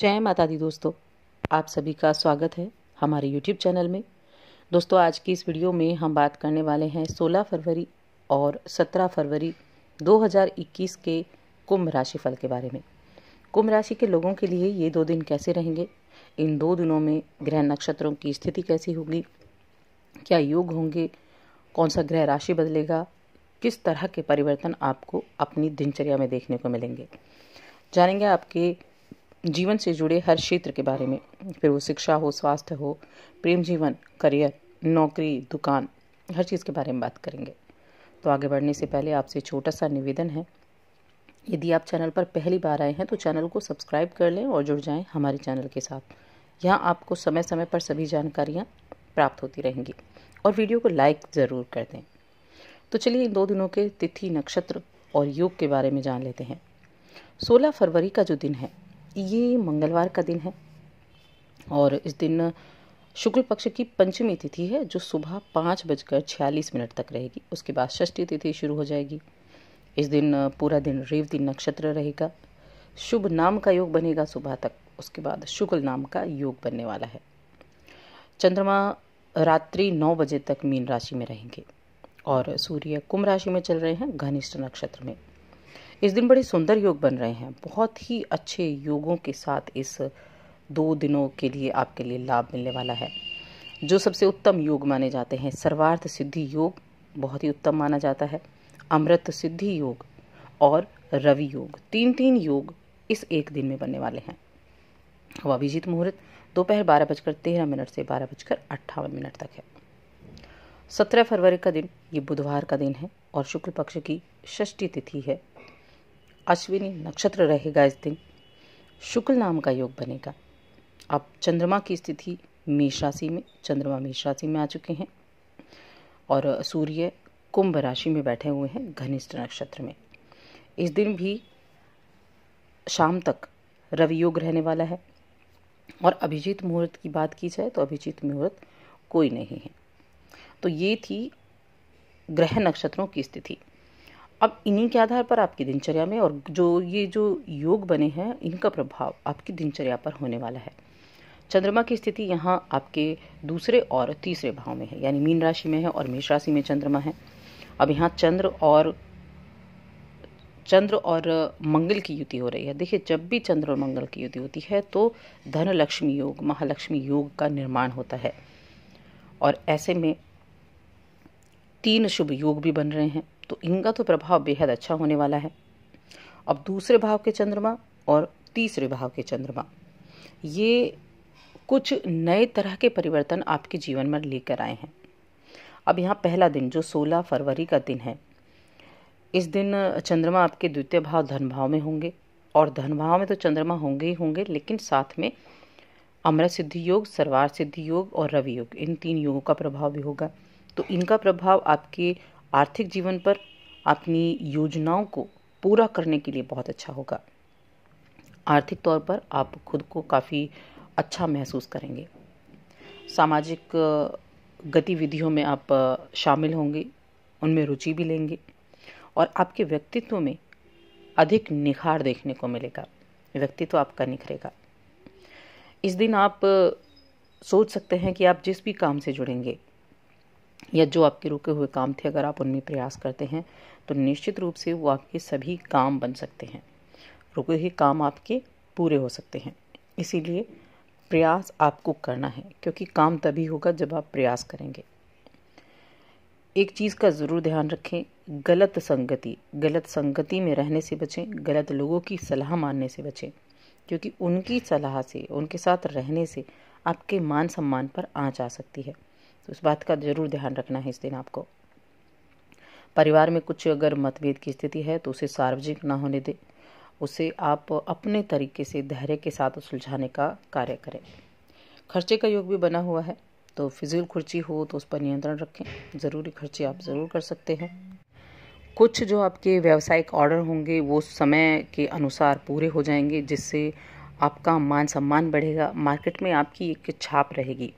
जय माता दी दोस्तों आप सभी का स्वागत है हमारे YouTube चैनल में दोस्तों आज की इस वीडियो में हम बात करने वाले हैं 16 फरवरी और 17 फरवरी 2021 के कुंभ राशि फल के बारे में कुंभ राशि के लोगों के लिए ये दो दिन कैसे रहेंगे इन दो दिनों में ग्रह नक्षत्रों की स्थिति कैसी होगी क्या योग होंगे कौन सा ग्रह राशि बदलेगा किस तरह के परिवर्तन आपको अपनी दिनचर्या में देखने को मिलेंगे जानेंगे आपके जीवन से जुड़े हर क्षेत्र के बारे में फिर वो शिक्षा हो स्वास्थ्य हो प्रेम जीवन करियर नौकरी दुकान हर चीज़ के बारे में बात करेंगे तो आगे बढ़ने से पहले आपसे छोटा सा निवेदन है यदि आप चैनल पर पहली बार आए हैं तो चैनल को सब्सक्राइब कर लें और जुड़ जाएं हमारे चैनल के साथ यहाँ आपको समय समय पर सभी जानकारियाँ प्राप्त होती रहेंगी और वीडियो को लाइक ज़रूर कर दें तो चलिए इन दो दिनों के तिथि नक्षत्र और योग के बारे में जान लेते हैं 16 फरवरी का जो दिन है ये मंगलवार का दिन है और इस दिन शुक्ल पक्ष की पंचमी तिथि है जो सुबह पाँच बजकर छियालीस मिनट तक रहेगी उसके बाद षष्ठी तिथि शुरू हो जाएगी इस दिन पूरा दिन रेवती नक्षत्र रहेगा शुभ नाम का योग बनेगा सुबह तक उसके बाद शुक्ल नाम का योग बनने वाला है चंद्रमा रात्रि नौ बजे तक मीन राशि में रहेंगे और सूर्य कुंभ राशि में चल रहे हैं घनिष्ठ नक्षत्र में इस दिन बड़े सुंदर योग बन रहे हैं बहुत ही अच्छे योगों के साथ इस दो दिनों के लिए आपके लिए लाभ मिलने वाला है जो सबसे उत्तम योग माने जाते हैं सर्वार्थ सिद्धि योग बहुत ही उत्तम माना जाता है अमृत सिद्धि योग और रवि योग तीन तीन योग इस एक दिन में बनने वाले हैं हवा अभिजीत मुहूर्त दोपहर बारह बजकर तेरह मिनट से बारह बजकर अट्ठावन मिनट तक है सत्रह फरवरी का दिन ये बुधवार का दिन है और शुक्ल पक्ष की षष्ठी तिथि है अश्विनी नक्षत्र रहेगा इस दिन शुक्ल नाम का योग बनेगा अब चंद्रमा की स्थिति मेष राशि में चंद्रमा मेष राशि में आ चुके हैं और सूर्य कुंभ राशि में बैठे हुए हैं घनिष्ठ नक्षत्र में इस दिन भी शाम तक रवि योग रहने वाला है और अभिजीत मुहूर्त की बात की जाए तो अभिजीत मुहूर्त कोई नहीं है तो ये थी ग्रह नक्षत्रों की स्थिति अब इन्हीं के आधार पर आपकी दिनचर्या में और जो ये जो योग बने हैं इनका प्रभाव आपकी दिनचर्या पर होने वाला है चंद्रमा की स्थिति यहाँ आपके दूसरे और तीसरे भाव में है यानी मीन राशि में है और मेष राशि में चंद्रमा है अब यहाँ चंद्र और चंद्र और मंगल की युति हो रही है देखिए जब भी चंद्र और मंगल की युति होती है तो धन लक्ष्मी योग महालक्ष्मी योग का निर्माण होता है और ऐसे में तीन शुभ योग भी बन रहे हैं तो इनका तो प्रभाव बेहद अच्छा होने वाला है अब दूसरे भाव के चंद्रमा और तीसरे भाव के चंद्रमा ये कुछ नए तरह के परिवर्तन आपके जीवन में लेकर आए हैं अब यहाँ पहला दिन जो 16 फरवरी का दिन है इस दिन चंद्रमा आपके द्वितीय भाव धन भाव में होंगे और धन भाव में तो चंद्रमा होंगे ही होंगे लेकिन साथ में अमृत सिद्धि योग सर्वार सिद्धि योग और रवि योग इन तीन योगों का प्रभाव भी होगा तो इनका प्रभाव आपके आर्थिक जीवन पर अपनी योजनाओं को पूरा करने के लिए बहुत अच्छा होगा आर्थिक तौर पर आप खुद को काफ़ी अच्छा महसूस करेंगे सामाजिक गतिविधियों में आप शामिल होंगे उनमें रुचि भी लेंगे और आपके व्यक्तित्व में अधिक निखार देखने को मिलेगा व्यक्तित्व आपका निखरेगा इस दिन आप सोच सकते हैं कि आप जिस भी काम से जुड़ेंगे या जो आपके रुके हुए काम थे अगर आप उनमें प्रयास करते हैं तो निश्चित रूप से वो आपके सभी काम बन सकते हैं रुके हुए काम आपके पूरे हो सकते हैं इसीलिए प्रयास आपको करना है क्योंकि काम तभी होगा जब आप प्रयास करेंगे एक चीज़ का ज़रूर ध्यान रखें गलत संगति गलत संगति में रहने से बचें गलत लोगों की सलाह मानने से बचें क्योंकि उनकी सलाह से उनके साथ रहने से आपके मान सम्मान पर आँच आ सकती है तो इस बात का ज़रूर ध्यान रखना है इस दिन आपको परिवार में कुछ अगर मतभेद की स्थिति है तो उसे सार्वजनिक ना होने दें उसे आप अपने तरीके से धैर्य के साथ सुलझाने का कार्य करें खर्चे का योग भी बना हुआ है तो फिजूल खर्ची हो तो उस पर नियंत्रण रखें ज़रूरी खर्चे आप ज़रूर कर सकते हैं कुछ जो आपके व्यावसायिक ऑर्डर होंगे वो समय के अनुसार पूरे हो जाएंगे जिससे आपका मान सम्मान बढ़ेगा मार्केट में आपकी एक छाप रहेगी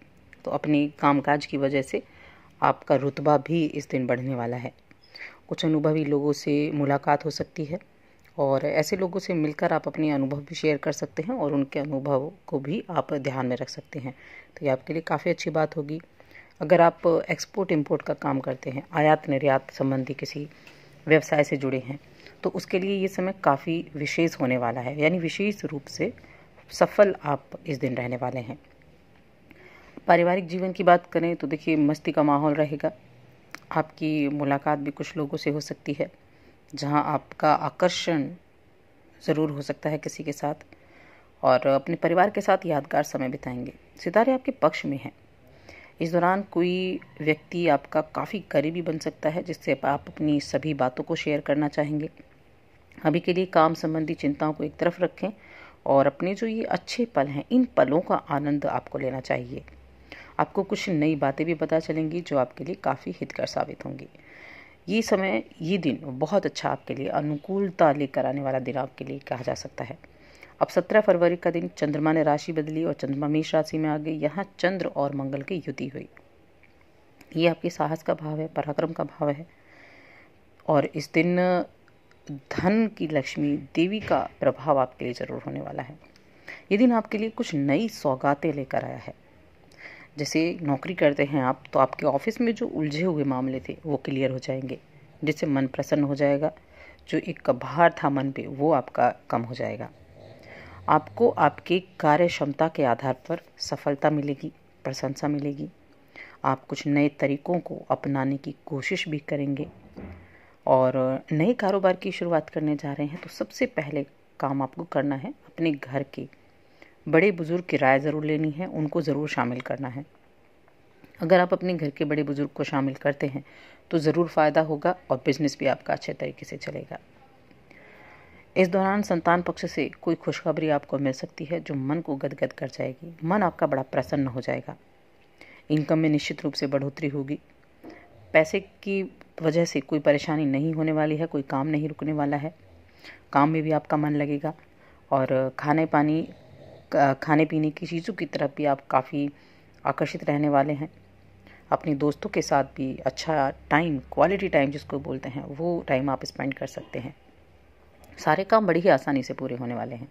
तो अपनी कामकाज की वजह से आपका रुतबा भी इस दिन बढ़ने वाला है कुछ अनुभवी लोगों से मुलाकात हो सकती है और ऐसे लोगों से मिलकर आप अपने अनुभव भी शेयर कर सकते हैं और उनके अनुभव को भी आप ध्यान में रख सकते हैं तो ये आपके लिए काफ़ी अच्छी बात होगी अगर आप एक्सपोर्ट इम्पोर्ट का काम करते हैं आयात निर्यात संबंधी किसी व्यवसाय से जुड़े हैं तो उसके लिए ये समय काफ़ी विशेष होने वाला है यानी विशेष रूप से सफल आप इस दिन रहने वाले हैं पारिवारिक जीवन की बात करें तो देखिए मस्ती का माहौल रहेगा आपकी मुलाकात भी कुछ लोगों से हो सकती है जहां आपका आकर्षण ज़रूर हो सकता है किसी के साथ और अपने परिवार के साथ यादगार समय बिताएंगे सितारे आपके पक्ष में हैं इस दौरान कोई व्यक्ति आपका काफ़ी करीबी बन सकता है जिससे आप अपनी सभी बातों को शेयर करना चाहेंगे अभी के लिए काम संबंधी चिंताओं को एक तरफ रखें और अपने जो ये अच्छे पल हैं इन पलों का आनंद आपको लेना चाहिए आपको कुछ नई बातें भी पता चलेंगी जो आपके लिए काफ़ी हितकर साबित होंगी ये समय ये दिन बहुत अच्छा आपके लिए अनुकूलता लेकर आने वाला दिन आपके लिए कहा जा सकता है अब 17 फरवरी का दिन चंद्रमा ने राशि बदली और चंद्रमा मेष राशि में आ गई यहाँ चंद्र और मंगल की युति हुई ये आपके साहस का भाव है पराक्रम का भाव है और इस दिन धन की लक्ष्मी देवी का प्रभाव आपके लिए जरूर होने वाला है ये दिन आपके लिए कुछ नई सौगातें लेकर आया है जैसे नौकरी करते हैं आप तो आपके ऑफिस में जो उलझे हुए मामले थे वो क्लियर हो जाएंगे जिससे मन प्रसन्न हो जाएगा जो एक कभार था मन पे वो आपका कम हो जाएगा आपको आपके कार्य क्षमता के आधार पर सफलता मिलेगी प्रशंसा मिलेगी आप कुछ नए तरीकों को अपनाने की कोशिश भी करेंगे और नए कारोबार की शुरुआत करने जा रहे हैं तो सबसे पहले काम आपको करना है अपने घर के बड़े बुज़ुर्ग की राय ज़रूर लेनी है उनको ज़रूर शामिल करना है अगर आप अपने घर के बड़े बुज़ुर्ग को शामिल करते हैं तो ज़रूर फ़ायदा होगा और बिज़नेस भी आपका अच्छे तरीके से चलेगा इस दौरान संतान पक्ष से कोई खुशखबरी आपको मिल सकती है जो मन को गदगद कर जाएगी मन आपका बड़ा प्रसन्न हो जाएगा इनकम में निश्चित रूप से बढ़ोतरी होगी पैसे की वजह से कोई परेशानी नहीं होने वाली है कोई काम नहीं रुकने वाला है काम में भी आपका मन लगेगा और खाने पानी खाने पीने की चीज़ों की तरफ भी आप काफ़ी आकर्षित रहने वाले हैं अपने दोस्तों के साथ भी अच्छा टाइम क्वालिटी टाइम जिसको बोलते हैं वो टाइम आप स्पेंड कर सकते हैं सारे काम बड़ी ही आसानी से पूरे होने वाले हैं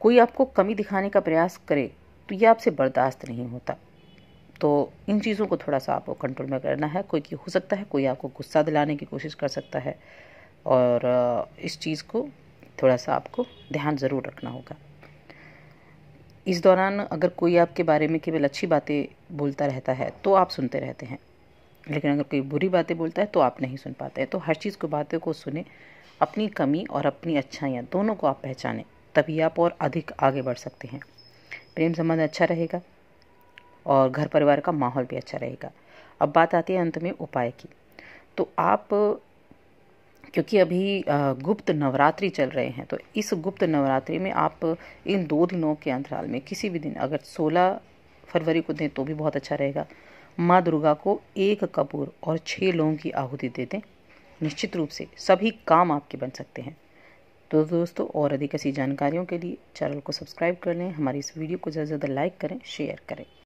कोई आपको कमी दिखाने का प्रयास करे तो ये आपसे बर्दाश्त नहीं होता तो इन चीज़ों को थोड़ा सा आपको कंट्रोल में करना है कोई की हो सकता है कोई आपको गुस्सा दिलाने की कोशिश कर सकता है और इस चीज़ को थोड़ा सा आपको ध्यान ज़रूर रखना होगा इस दौरान अगर कोई आपके बारे में केवल अच्छी बातें बोलता रहता है तो आप सुनते रहते हैं लेकिन अगर कोई बुरी बातें बोलता है तो आप नहीं सुन पाते हैं तो हर चीज़ को बातें को सुने अपनी कमी और अपनी अच्छाइयाँ दोनों को आप पहचानें तभी आप और अधिक आगे बढ़ सकते हैं प्रेम संबंध अच्छा रहेगा और घर परिवार का माहौल भी अच्छा रहेगा अब बात आती है अंत में उपाय की तो आप क्योंकि अभी गुप्त नवरात्रि चल रहे हैं तो इस गुप्त नवरात्रि में आप इन दो दिनों के अंतराल में किसी भी दिन अगर 16 फरवरी को दें तो भी बहुत अच्छा रहेगा माँ दुर्गा को एक कपूर और छः लोगों की आहुति दे दें निश्चित रूप से सभी काम आपके बन सकते हैं तो दोस्तों और अधिक ऐसी जानकारियों के लिए चैनल को सब्सक्राइब कर लें हमारी इस वीडियो को ज़्यादा से ज़्यादा लाइक करें शेयर करें